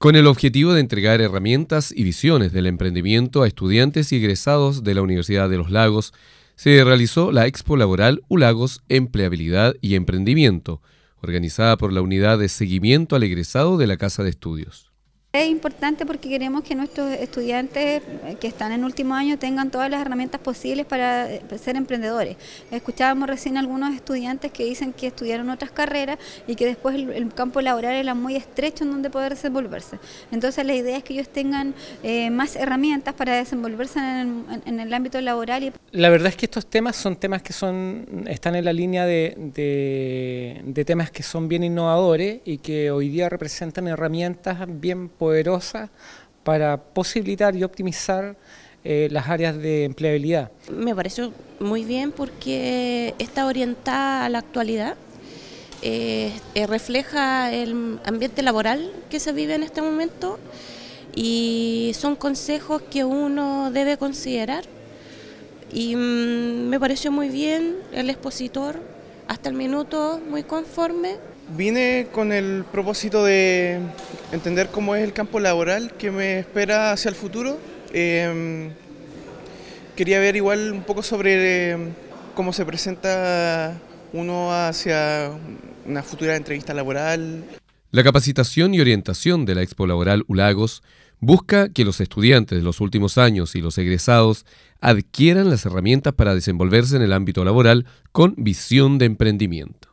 con el objetivo de entregar herramientas y visiones del emprendimiento a estudiantes y egresados de la Universidad de los Lagos, se realizó la Expo Laboral ULAGOS Empleabilidad y Emprendimiento, organizada por la Unidad de Seguimiento al Egresado de la Casa de Estudios. Es importante porque queremos que nuestros estudiantes eh, que están en último año tengan todas las herramientas posibles para eh, ser emprendedores. Escuchábamos recién algunos estudiantes que dicen que estudiaron otras carreras y que después el, campo laboral era muy estrecho en donde poder desenvolverse. Entonces la idea es que ellos tengan eh, más herramientas para desenvolverse en el, ámbito laboral. La verdad es que estos temas son temas que son están en la línea de, de, de temas que son bien innovadores y que hoy día representan herramientas bien poderosa para posibilitar y optimizar eh, las áreas de empleabilidad. Me pareció muy bien porque está orientada a la actualidad, eh, eh, refleja el ambiente laboral que se vive en este momento y son consejos que uno debe considerar. Y mm, me pareció muy bien el expositor, hasta el minuto muy conforme. Vine con el propósito de entender cómo es el campo laboral que me espera hacia el futuro. Em, quería ver igual un poco sobre em, cómo se presenta uno hacia una futura entrevista laboral. La capacitación y orientación de la Expo Laboral Ulagos busca que los estudiantes de los últimos años y los egresados adquieran las herramientas para desenvolverse en el ámbito laboral con visión de emprendimiento.